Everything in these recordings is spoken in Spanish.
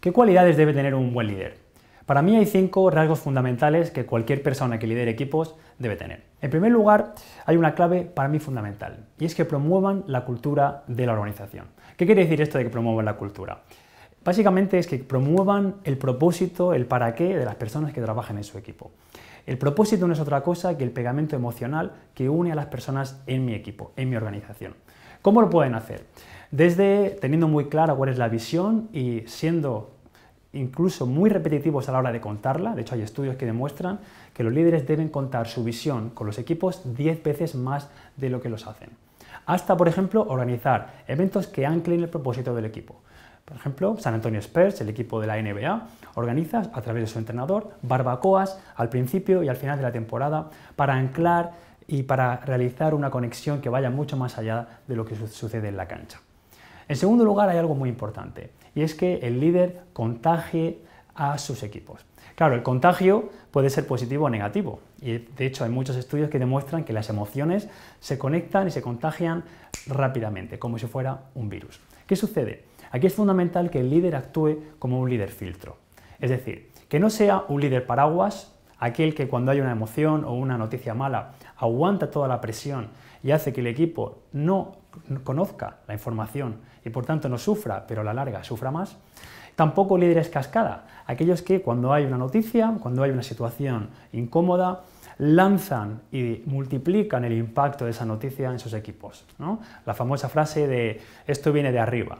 ¿Qué cualidades debe tener un buen líder? Para mí hay cinco rasgos fundamentales que cualquier persona que lidere equipos debe tener. En primer lugar, hay una clave para mí fundamental, y es que promuevan la cultura de la organización. ¿Qué quiere decir esto de que promuevan la cultura? Básicamente es que promuevan el propósito, el para qué de las personas que trabajan en su equipo. El propósito no es otra cosa que el pegamento emocional que une a las personas en mi equipo, en mi organización. ¿Cómo lo pueden hacer? Desde teniendo muy clara cuál es la visión y siendo incluso muy repetitivos a la hora de contarla, de hecho hay estudios que demuestran que los líderes deben contar su visión con los equipos 10 veces más de lo que los hacen. Hasta, por ejemplo, organizar eventos que anclen el propósito del equipo. Por ejemplo, San Antonio Spurs, el equipo de la NBA, organiza a través de su entrenador barbacoas al principio y al final de la temporada para anclar y para realizar una conexión que vaya mucho más allá de lo que sucede en la cancha. En segundo lugar, hay algo muy importante, y es que el líder contagie a sus equipos. Claro, el contagio puede ser positivo o negativo, y de hecho hay muchos estudios que demuestran que las emociones se conectan y se contagian rápidamente, como si fuera un virus. ¿Qué sucede? Aquí es fundamental que el líder actúe como un líder filtro. Es decir, que no sea un líder paraguas, aquel que cuando hay una emoción o una noticia mala aguanta toda la presión y hace que el equipo no conozca la información y por tanto no sufra, pero a la larga sufra más. Tampoco líderes cascada, aquellos que cuando hay una noticia, cuando hay una situación incómoda, lanzan y multiplican el impacto de esa noticia en sus equipos. La famosa frase de esto viene de arriba.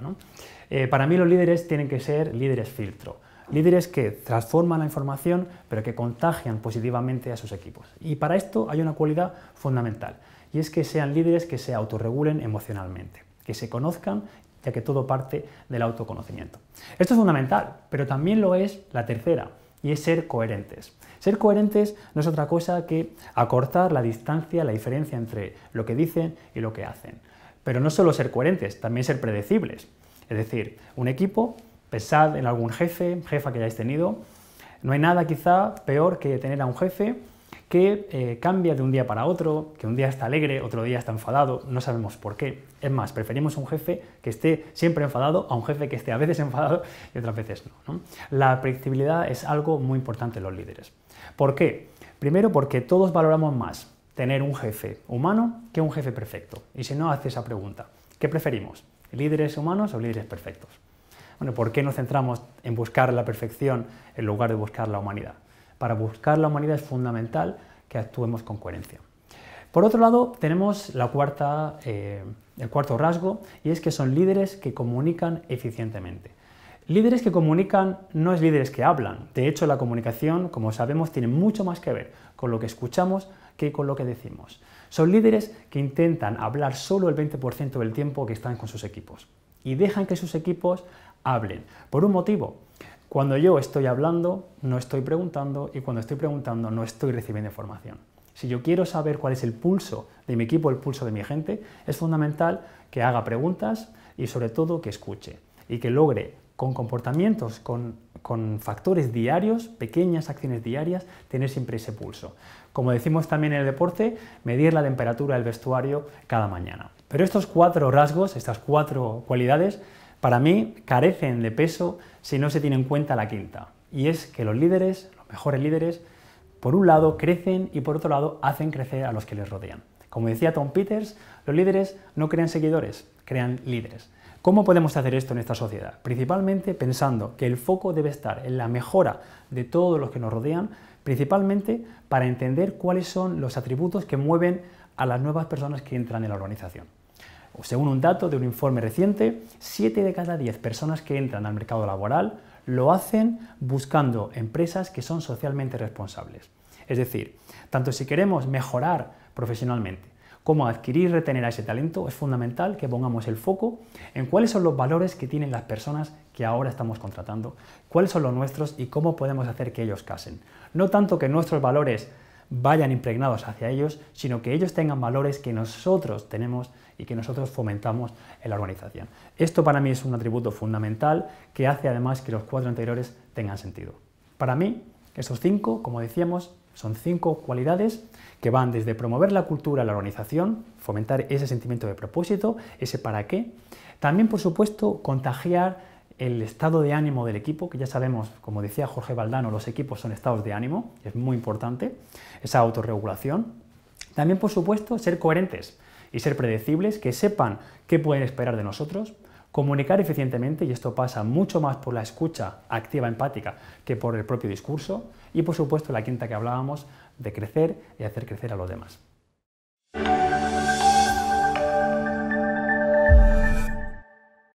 Eh, para mí los líderes tienen que ser líderes filtro. Líderes que transforman la información, pero que contagian positivamente a sus equipos. Y para esto hay una cualidad fundamental, y es que sean líderes que se autorregulen emocionalmente, que se conozcan ya que todo parte del autoconocimiento. Esto es fundamental, pero también lo es la tercera, y es ser coherentes. Ser coherentes no es otra cosa que acortar la distancia, la diferencia entre lo que dicen y lo que hacen. Pero no solo ser coherentes, también ser predecibles. Es decir, un equipo, pesad en algún jefe, jefa que hayáis tenido. No hay nada quizá peor que tener a un jefe que eh, cambia de un día para otro, que un día está alegre, otro día está enfadado, no sabemos por qué. Es más, preferimos un jefe que esté siempre enfadado a un jefe que esté a veces enfadado y otras veces no. ¿no? La predictibilidad es algo muy importante en los líderes. ¿Por qué? Primero porque todos valoramos más tener un jefe humano que un jefe perfecto. Y si no, hace esa pregunta. ¿Qué preferimos? líderes humanos o líderes perfectos. Bueno, ¿por qué nos centramos en buscar la perfección en lugar de buscar la humanidad? Para buscar la humanidad es fundamental que actuemos con coherencia. Por otro lado, tenemos eh, el cuarto rasgo y es que son líderes que comunican eficientemente. Líderes que comunican no es líderes que hablan. De hecho, la comunicación, como sabemos, tiene mucho más que ver con lo que escuchamos que con lo que decimos. Son líderes que intentan hablar solo el 20% del tiempo que están con sus equipos y dejan que sus equipos hablen. Por un motivo, cuando yo estoy hablando, no estoy preguntando y cuando estoy preguntando, no estoy recibiendo información. Si yo quiero saber cuál es el pulso de mi equipo, el pulso de mi gente, es fundamental que haga preguntas y sobre todo que escuche y que logre con comportamientos, con con factores diarios, pequeñas acciones diarias, tener siempre ese pulso. Como decimos también en el deporte, medir la temperatura del vestuario cada mañana. Pero estos cuatro rasgos, estas cuatro cualidades, para mí carecen de peso si no se tiene en cuenta la quinta. Y es que los líderes, los mejores líderes, por un lado crecen y por otro lado hacen crecer a los que les rodean. Como decía Tom Peters, los líderes no crean seguidores, crean líderes. ¿Cómo podemos hacer esto en esta sociedad? Principalmente pensando que el foco debe estar en la mejora de todos los que nos rodean, principalmente para entender cuáles son los atributos que mueven a las nuevas personas que entran en la organización. Según un dato de un informe reciente, 7 de cada 10 personas que entran al mercado laboral lo hacen buscando empresas que son socialmente responsables. Es decir, tanto si queremos mejorar profesionalmente Cómo adquirir y retener a ese talento es fundamental que pongamos el foco en cuáles son los valores que tienen las personas que ahora estamos contratando, cuáles son los nuestros y cómo podemos hacer que ellos casen. No tanto que nuestros valores vayan impregnados hacia ellos, sino que ellos tengan valores que nosotros tenemos y que nosotros fomentamos en la organización. Esto para mí es un atributo fundamental que hace además que los cuatro anteriores tengan sentido. Para mí, estos cinco, como decíamos, son cinco cualidades que van desde promover la cultura, la organización, fomentar ese sentimiento de propósito, ese para qué. También, por supuesto, contagiar el estado de ánimo del equipo, que ya sabemos, como decía Jorge Valdano, los equipos son estados de ánimo, es muy importante, esa autorregulación. También, por supuesto, ser coherentes y ser predecibles, que sepan qué pueden esperar de nosotros, Comunicar eficientemente, y esto pasa mucho más por la escucha activa empática que por el propio discurso, y por supuesto la quinta que hablábamos, de crecer y hacer crecer a los demás.